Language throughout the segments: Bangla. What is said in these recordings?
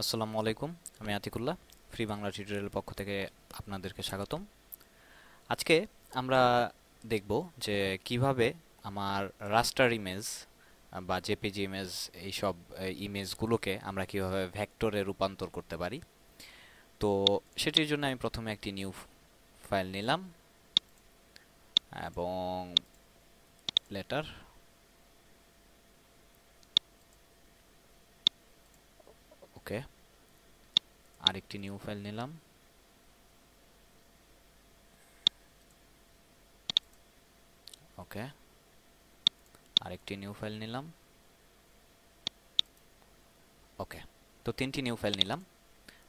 আসসালামু আলাইকুম আমি আতিকুল্লাহ ফ্রি বাংলা টিউটোরিয়াল পক্ষ থেকে আপনাদেরকে স্বাগতম আজকে আমরা দেখব যে কিভাবে আমার রাস্টার ইমেজ বা জেপিজি ইমেজ এইসব ইমেজগুলোকে আমরা কিভাবে ভ্যাক্টরে রূপান্তর করতে পারি তো সেটির জন্য আমি প্রথমে একটি নিউ ফাইল নিলাম এবং লেটার আরেকটি নিউ ফাইল নিলাম ওকে আরেকটি নিউ ফাইল নিলাম ওকে তো তিনটি নিউ ফাইল নিলাম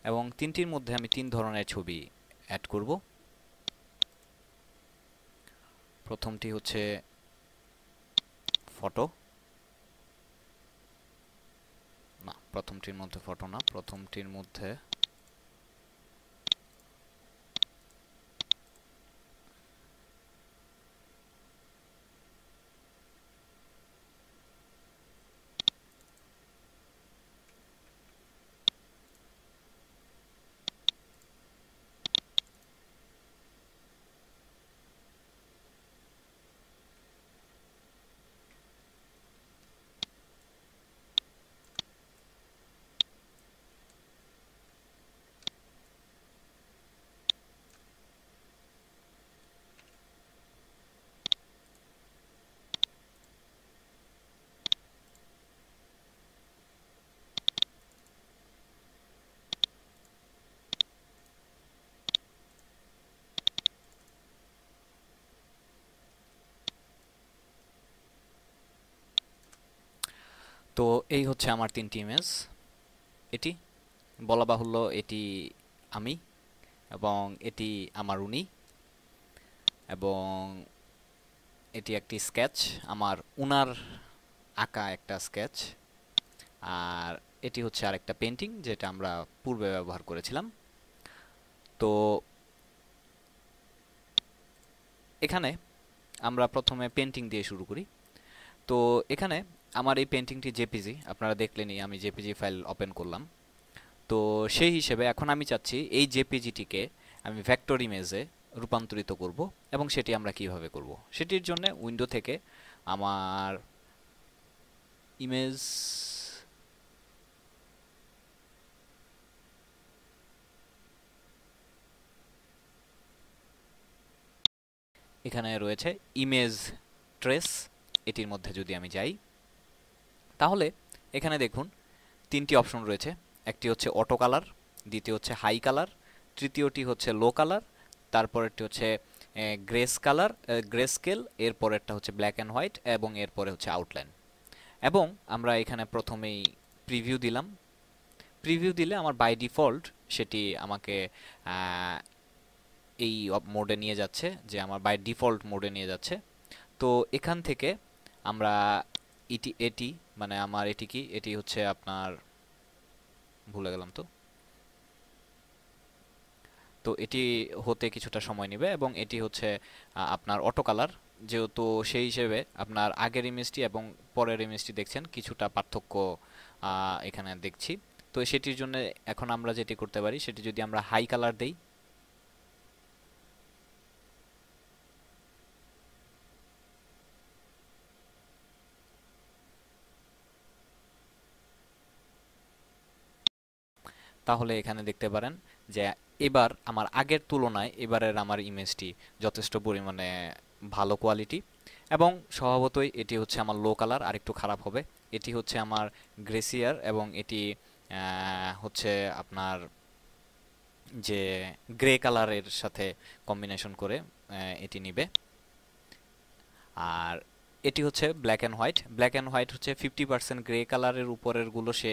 এবং তিনটির মধ্যে আমি তিন ধরনের ছবি অ্যাড করব প্রথমটি হচ্ছে ফটো না প্রথমটির মধ্যে ফটো না প্রথমটির মধ্যে তো এই হচ্ছে আমার তিনটি ইমেজ এটি বলা বাহুল্য এটি আমি এবং এটি আমার উনি এবং এটি একটি স্কেচ আমার উনার আঁকা একটা স্কেচ আর এটি হচ্ছে আরেকটা পেন্টিং যেটা আমরা পূর্বে ব্যবহার করেছিলাম তো এখানে আমরা প্রথমে পেন্টিং দিয়ে শুরু করি তো এখানে আমার এই পেন্টিংটি জেপিজি আপনারা দেখলেনই আমি জেপিজি ফাইল ওপেন করলাম তো সেই হিসেবে এখন আমি চাচ্ছি এই জেপিজিটিকে আমি ভ্যাক্টর ইমেজে রূপান্তরিত করব এবং সেটি আমরা কিভাবে করব সেটির জন্য উইন্ডো থেকে আমার ইমেজ এখানে রয়েছে ইমেজ ট্রেস এটির মধ্যে যদি আমি যাই তাহলে এখানে দেখুন তিনটি অপশন রয়েছে একটি হচ্ছে অটো কালার দ্বিতীয় হচ্ছে হাই কালার তৃতীয়টি হচ্ছে লো কালার তারপরেরটি হচ্ছে গ্রেস কালার গ্রে স্কেল এরপরেরটা হচ্ছে ব্ল্যাক অ্যান্ড হোয়াইট এবং এরপরে হচ্ছে আউটলাইন এবং আমরা এখানে প্রথমেই প্রিভিউ দিলাম প্রিভিউ দিলে আমার বাই ডিফল্ট সেটি আমাকে এই মোডে নিয়ে যাচ্ছে যে আমার বাই ডিফল্ট মোডে নিয়ে যাচ্ছে তো এখান থেকে আমরা এটি এটি মানে আমার এটি কি এটি হচ্ছে আপনার ভুলে গেলাম তো তো এটি হতে কিছুটা সময় নেবে এবং এটি হচ্ছে আপনার অটো কালার যেহেতু সেই হিসেবে আপনার আগের ইমেজটি এবং পরের ইমেজটি দেখছেন কিছুটা পার্থক্য এখানে দেখছি তো সেটির জন্য এখন আমরা যেটি করতে পারি সেটি যদি আমরা হাই কালার দেই তাহলে এখানে দেখতে পারেন যে এবার আমার আগের তুলনায় এবারের আমার ইমেজটি যথেষ্ট পরিমাণে ভালো কোয়ালিটি এবং স্বভাবতই এটি হচ্ছে আমার লো কালার আর একটু খারাপ হবে এটি হচ্ছে আমার গ্রেসিয়ার এবং এটি হচ্ছে আপনার যে গ্রে কালারের সাথে কম্বিনেশন করে এটি নিবে আর এটি হচ্ছে black and white black and white হচ্ছে ফিফটি পার্সেন্ট গ্রে কালারের উপরেরগুলো সে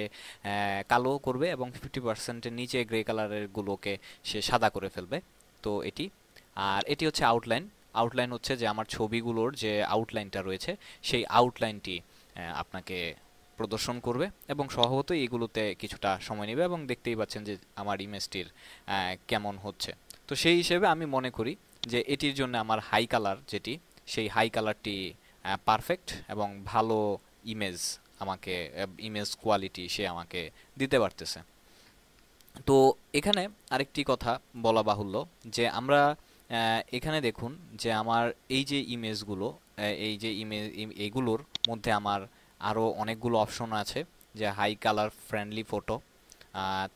কালো করবে এবং ফিফটি পার্সেন্টের নিচে গ্রে কালারেরগুলোকে সে সাদা করে ফেলবে তো এটি আর এটি হচ্ছে আউটলাইন আউটলাইন হচ্ছে যে আমার ছবিগুলোর যে আউটলাইনটা রয়েছে সেই আউটলাইনটি আপনাকে প্রদর্শন করবে এবং সহগত এগুলোতে কিছুটা সময় নেবে এবং দেখতেই পাচ্ছেন যে আমার ইমেজটির কেমন হচ্ছে তো সেই হিসেবে আমি মনে করি যে এটির জন্য আমার হাই কালার যেটি সেই হাই কালারটি পারফেক্ট এবং ভালো ইমেজ আমাকে ইমেজ কোয়ালিটি সে আমাকে দিতে পারতেছে তো এখানে আরেকটি কথা বলা বাহুল্য যে আমরা এখানে দেখুন যে আমার এই যে ইমেজগুলো এই যে ইমেজ এগুলোর মধ্যে আমার আরও অনেকগুলো অপশন আছে যে high colour friendly photo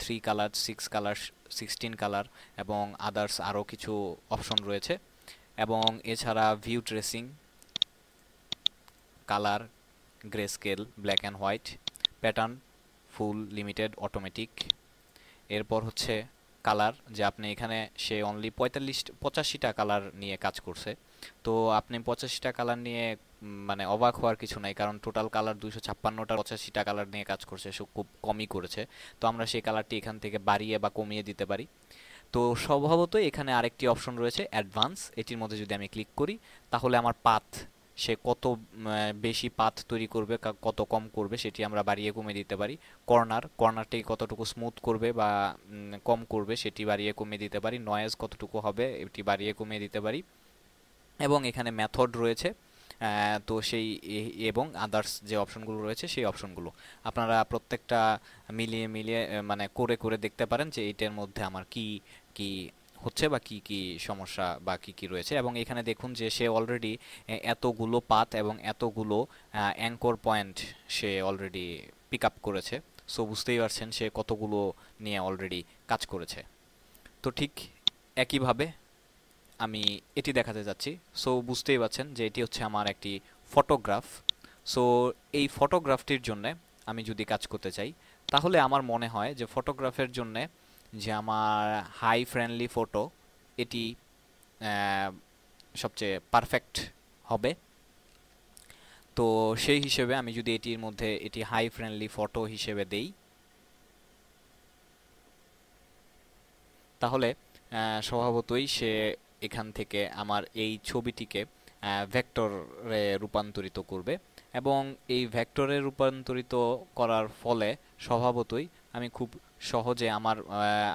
three colour six colour sixteen colour এবং আদার্স আরও কিছু অপশন রয়েছে এবং এছাড়া view tracing colour grey scale black and white pattern full limited automatic এরপর হচ্ছে কালার যে আপনি এখানে সে অনলি পঁয়তাল্লিশ পঁচাশিটা কালার নিয়ে কাজ করছে তো আপনি পঁচাশিটা কালার নিয়ে মানে অবাক হওয়ার কিছু নাই কারণ টোটাল কালার দুশো ছাপ্পান্নটা পঁচাশিটা কালার নিয়ে কাজ করছে সে খুব কমই করেছে তো আমরা সেই কালারটি এখান থেকে বাড়িয়ে বা কমিয়ে দিতে পারি তো স্বভাবতই এখানে আরেকটি অপশন রয়েছে অ্যাডভান্স এটির মধ্যে যদি আমি ক্লিক করি তাহলে আমার পাথ সে কত বেশি পাথ তৈরি করবে কত কম করবে সেটি আমরা বাড়িয়ে কমিয়ে দিতে পারি কর্নার কর্নারটি কতটুকু স্মুথ করবে বা কম করবে সেটি বাড়িয়ে কমিয়ে দিতে পারি নয়েজ কতটুকু হবে এটি বাড়িয়ে কমিয়ে দিতে পারি এবং এখানে মেথড রয়েছে তো সেই এবং আদার্স যে অপশনগুলো রয়েছে সেই অপশনগুলো আপনারা প্রত্যেকটা মিলিয়ে মিলিয়ে মানে করে করে দেখতে পারেন যে এইটার মধ্যে আমার কি কি হচ্ছে বা কি কি সমস্যা বা কি কি রয়েছে এবং এখানে দেখুন যে সে অলরেডি এতগুলো পাত এবং এতগুলো অ্যাঙ্কর পয়েন্ট সে অলরেডি পিক আপ করেছে সো বুঝতেই পারছেন সে কতগুলো নিয়ে অলরেডি কাজ করেছে তো ঠিক একইভাবে আমি এটি দেখাতে যাচ্ছি সো বুঝতেই পারছেন যে এটি হচ্ছে আমার একটি ফটোগ্রাফ সো এই ফটোগ্রাফটির জন্য আমি যদি কাজ করতে চাই তাহলে আমার মনে হয় যে ফটোগ্রাফের জন্যে যে আমার হাই ফ্রেন্ডলি ফটো এটি সবচেয়ে পারফেক্ট হবে তো সেই হিসেবে আমি যদি এটির মধ্যে এটি হাই ফ্রেন্ডলি ফটো হিসেবে দেই তাহলে স্বভাবতই সে এখান থেকে আমার এই ছবিটিকে ভেক্টরে রূপান্তরিত করবে এবং এই ভেক্টরে রূপান্তরিত করার ফলে স্বভাবতই আমি খুব সহজে আমার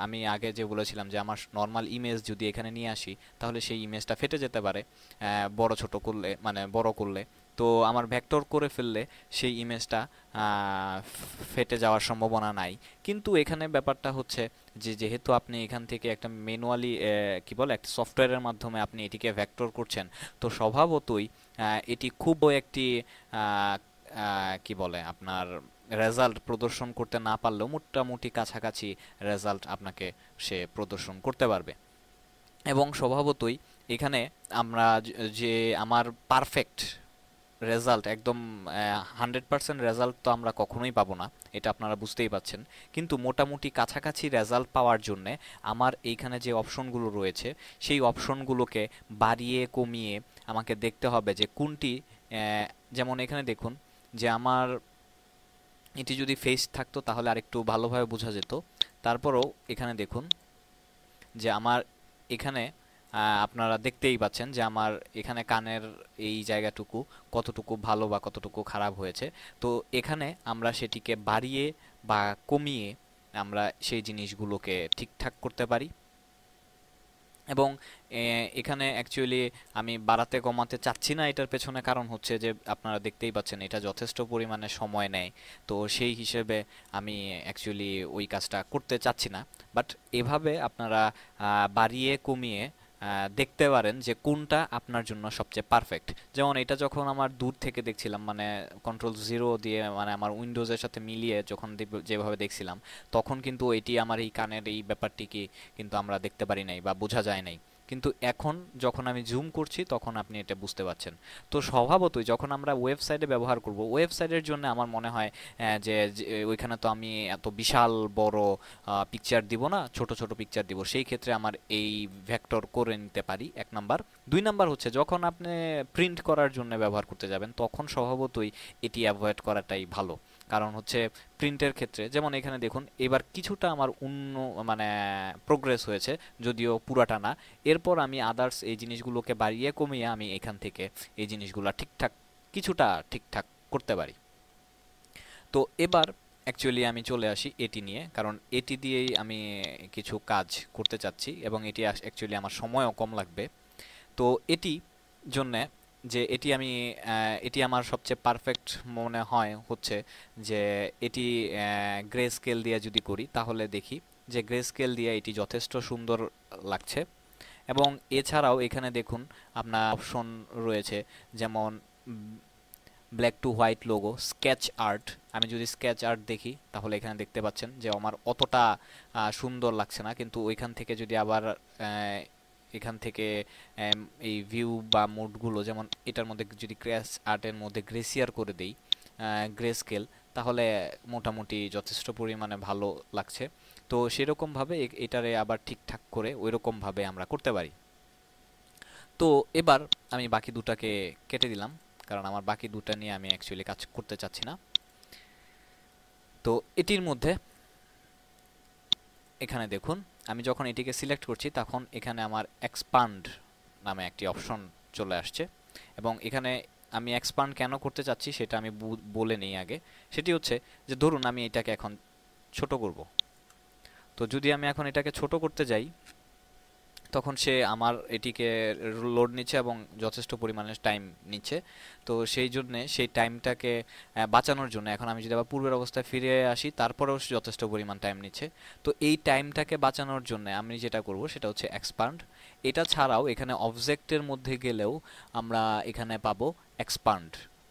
আমি আগে যে বলেছিলাম যে আমার নর্মাল ইমেজ যদি এখানে নিয়ে আসি তাহলে সেই ইমেজটা ফেটে যেতে পারে বড় ছোট করলে মানে বড় করলে তো আমার ভ্যাক্টর করে ফেললে সেই ইমেজটা ফেটে যাওয়ার সম্ভাবনা নাই কিন্তু এখানে ব্যাপারটা হচ্ছে যে যেহেতু আপনি এখান থেকে একটা ম্যানুয়ালি কি বলে একটা সফটওয়্যারের মাধ্যমে আপনি এটিকে ভ্যাক্টর করছেন তো স্বভাবতই এটি খুব একটি কি বলে আপনার রেজাল্ট প্রদর্শন করতে না পারলেও মোটামুটি কাছাকাছি রেজাল্ট আপনাকে সে প্রদর্শন করতে পারবে এবং স্বভাবতই এখানে আমরা যে আমার পারফেক্ট রেজাল্ট একদম হান্ড্রেড পারসেন্ট রেজাল্ট তো আমরা কখনোই পাবো না এটা আপনারা বুঝতেই পাচ্ছেন কিন্তু মোটামুটি কাছাকাছি রেজাল্ট পাওয়ার জন্যে আমার এইখানে যে অপশনগুলো রয়েছে সেই অপশনগুলোকে বাড়িয়ে কমিয়ে আমাকে দেখতে হবে যে কোনটি যেমন এখানে দেখুন যে আমার এটি যদি ফেস থাকতো তাহলে আরেকটু ভালোভাবে বোঝা যেত তারপরও এখানে দেখুন যে আমার এখানে আপনারা দেখতেই পাচ্ছেন যে আমার এখানে কানের এই জায়গাটুকু কতটুকু ভালো বা কতটুকু খারাপ হয়েছে তো এখানে আমরা সেটিকে বাড়িয়ে বা কমিয়ে আমরা সেই জিনিসগুলোকে ঠিকঠাক করতে পারি এবং এখানে অ্যাকচুয়ালি আমি বাড়াতে কমাতে চাচ্ছি না এটার পেছনে কারণ হচ্ছে যে আপনারা দেখতেই পাচ্ছেন এটা যথেষ্ট পরিমাণে সময় নেয় তো সেই হিসেবে আমি অ্যাকচুয়ালি ওই কাজটা করতে চাচ্ছি না বাট এভাবে আপনারা বাড়িয়ে কমিয়ে দেখতে পারেন যে কোনটা আপনার জন্য সবচেয়ে পারফেক্ট যেমন এটা যখন আমার দূর থেকে দেখছিলাম মানে কন্ট্রোল জিরো দিয়ে মানে আমার উইন্ডোজের সাথে মিলিয়ে যখন যেভাবে দেখছিলাম তখন কিন্তু এটি আমার এই কানের এই ব্যাপারটি কি কিন্তু আমরা দেখতে পারি নাই বা বোঝা যায় নাই কিন্তু এখন যখন আমি জুম করছি তখন আপনি এটা বুঝতে পাচ্ছেন তো স্বভাবতই যখন আমরা ওয়েবসাইটে ব্যবহার করব ওয়েবসাইটের জন্য আমার মনে হয় যে ওইখানে তো আমি এত বিশাল বড় পিকচার দিব না ছোট ছোট পিকচার দিব সেই ক্ষেত্রে আমার এই ভ্যাক্টর করে নিতে পারি এক নাম্বার দুই নাম্বার হচ্ছে যখন আপনি প্রিন্ট করার জন্য ব্যবহার করতে যাবেন তখন স্বভাবতই এটি অ্যাভয়েড করাটাই ভালো কারণ হচ্ছে প্রিন্টের ক্ষেত্রে যেমন এখানে দেখুন এবার কিছুটা আমার অন্য মানে প্রোগ্রেস হয়েছে যদিও পুরাটা না এরপর আমি আদার্স এই জিনিসগুলোকে বাড়িয়ে কমিয়ে আমি এখান থেকে এই জিনিসগুলো ঠিকঠাক কিছুটা ঠিকঠাক করতে পারি তো এবার অ্যাকচুয়ালি আমি চলে আসি এটি নিয়ে কারণ এটি দিয়েই আমি কিছু কাজ করতে চাচ্ছি এবং এটি অ্যাকচুয়ালি আমার সময়ও কম লাগবে তো এটি জন্যে যে এটি আমি এটি আমার সবচেয়ে পারফেক্ট মনে হয় হচ্ছে যে এটি গ্রে স্কেল দিয়ে যদি করি তাহলে দেখি যে গ্রে স্কেল দিয়ে এটি যথেষ্ট সুন্দর লাগছে এবং এছাড়াও এখানে দেখুন আপনার অপশন রয়েছে যেমন black to white logo sketch art আমি যদি স্কেচ আর্ট দেখি তাহলে এখানে দেখতে পাচ্ছেন যে আমার অতটা সুন্দর লাগছে না কিন্তু ওইখান থেকে যদি আবার এখান থেকে এই ভিউ বা মোডগুলো যেমন এটার মধ্যে যদি ক্র্যাশ আর্টের মধ্যে গ্রেসিয়ার করে দেই গ্রে স্কেল তাহলে মোটামুটি যথেষ্ট পরিমাণে ভালো লাগছে তো সেরকমভাবে এটারে আবার ঠিকঠাক করে ওইরকমভাবে আমরা করতে পারি তো এবার আমি বাকি দুটাকে কেটে দিলাম কারণ আমার বাকি দুটা নিয়ে আমি অ্যাকচুয়ালি কাজ করতে চাচ্ছি না তো এটির মধ্যে এখানে দেখুন আমি যখন এটিকে সিলেক্ট করছি তখন এখানে আমার এক্সপান্ড নামে একটি অপশন চলে আসছে এবং এখানে আমি এক্সপান্ড কেন করতে চাচ্ছি সেটা আমি বলে নিই আগে সেটি হচ্ছে যে ধরুন আমি এটাকে এখন ছোট করব তো যদি আমি এখন এটাকে ছোট করতে যাই তখন সে আমার এটিকে লোড নিচ্ছে এবং যথেষ্ট পরিমাণে টাইম নিচ্ছে তো সেই জন্যে সেই টাইমটাকে বাঁচানোর জন্য এখন আমি যদি আবার পূর্বের অবস্থায় ফিরে আসি তারপরেও সে যথেষ্ট পরিমাণ টাইম নিচ্ছে তো এই টাইমটাকে বাঁচানোর জন্য আমি যেটা করব সেটা হচ্ছে এক্সপান্ড এটা ছাড়াও এখানে অবজেক্টের মধ্যে গেলেও আমরা এখানে পাবো এক্সপান্ড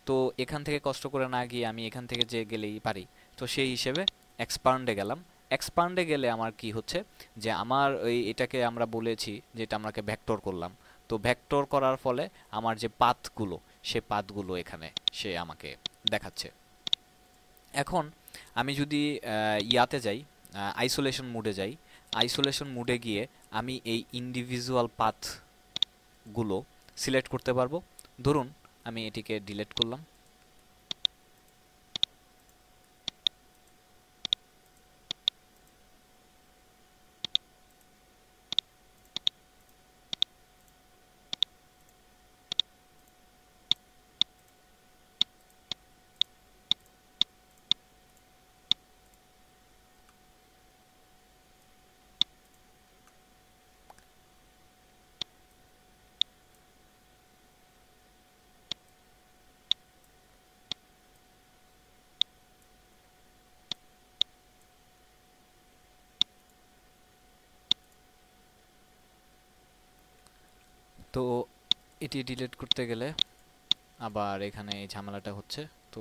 তো এখান থেকে কষ্ট করে না গিয়ে আমি এখান থেকে যে গেলেই পারি তো সেই হিসেবে এক্সপান্ডে গেলাম এক্সপান্ডে গেলে আমার কি হচ্ছে যে আমার ওই এটাকে আমরা বলেছি যেটা আমাকে ভ্যাক্টর করলাম তো ভ্যাক্টর করার ফলে আমার যে পাতগুলো সে পাতগুলো এখানে সে আমাকে দেখাচ্ছে এখন আমি যদি ইয়াতে যাই আইসোলেশন মুডে যাই আইসোলেশন মুডে গিয়ে আমি এই ইন্ডিভিজুয়াল পাথগুলো সিলেক্ট করতে পারবো ধরুন আমি এটিকে ডিলেট করলাম এটি ডিলিট করতে গেলে আবার এখানে এই ঝামেলাটা হচ্ছে তো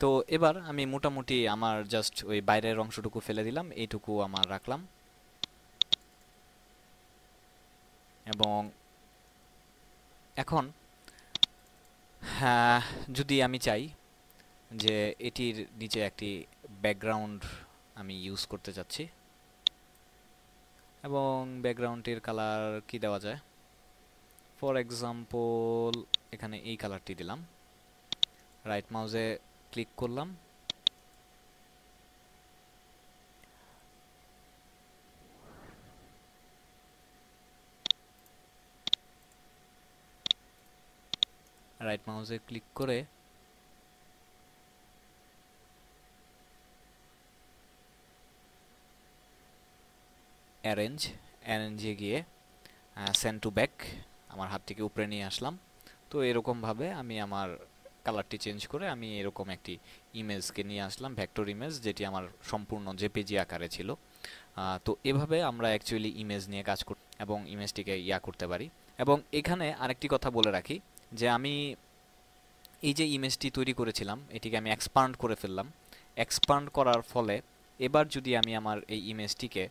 তো এবার আমি মোটামুটি আমার জাস্ট ওই বাইরের অংশটুকু ফেলে দিলাম এইটুকু আমার রাখলাম এবং এখন হ্যাঁ, যদি আমি চাই যে এটির নিচে একটি ব্যাকগ্রাউন্ড আমি ইউজ করতে চাচ্ছি এবং ব্যাকগ্রাউন্ডটির কালার কি দেওয়া যায় ফর এক্সাম্পল এখানে এই কালারটি দিলাম রাইট মাউজে ক্লিক করলাম রাইট মাউসে ক্লিক করে অ্যারেঞ্জ অ্যারেঞ্জে গিয়ে সেন্ট টু ব্যাক আমার হাতটিকে উপরে নিয়ে আসলাম তো এরকমভাবে আমি আমার কালারটি চেঞ্জ করে আমি এরকম একটি ইমেজকে নিয়ে আসলাম ভ্যাক্টর ইমেজ যেটি আমার সম্পূর্ণ জেপিজি আকারে ছিল তো এভাবে আমরা অ্যাকচুয়ালি ইমেজ নিয়ে কাজ কর এবং ইমেজটিকে ইয়া করতে পারি এবং এখানে আরেকটি কথা বলে রাখি যে আমি এই যে ইমেজটি তৈরি করেছিলাম এটিকে আমি এক্সপান্ড করে ফেললাম এক্সপান্ড করার ফলে এবার যদি আমি আমার এই ইমেজটিকে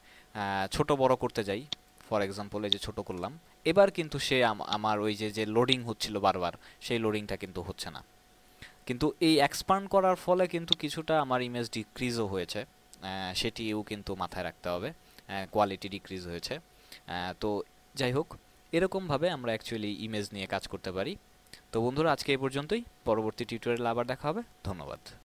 ছোট বড় করতে যাই ফর এক্সাম্পল এই যে ছোট করলাম এবার কিন্তু সে আমার ওই যে যে লোডিং হচ্ছিল বারবার সেই লোডিংটা কিন্তু হচ্ছে না কিন্তু এই এক্সপান্ড করার ফলে কিন্তু কিছুটা আমার ইমেজ ডিক্রিজও হয়েছে সেটিও কিন্তু মাথায় রাখতে হবে কোয়ালিটি ডিক্রিজ হয়েছে তো যাই হোক এরকমভাবে আমরা অ্যাকচুয়ালি ইমেজ নিয়ে কাজ করতে পারি তো বন্ধুরা আজকে এই পর্যন্তই পরবর্তী টিউটোরিয়াল আবার দেখা হবে ধন্যবাদ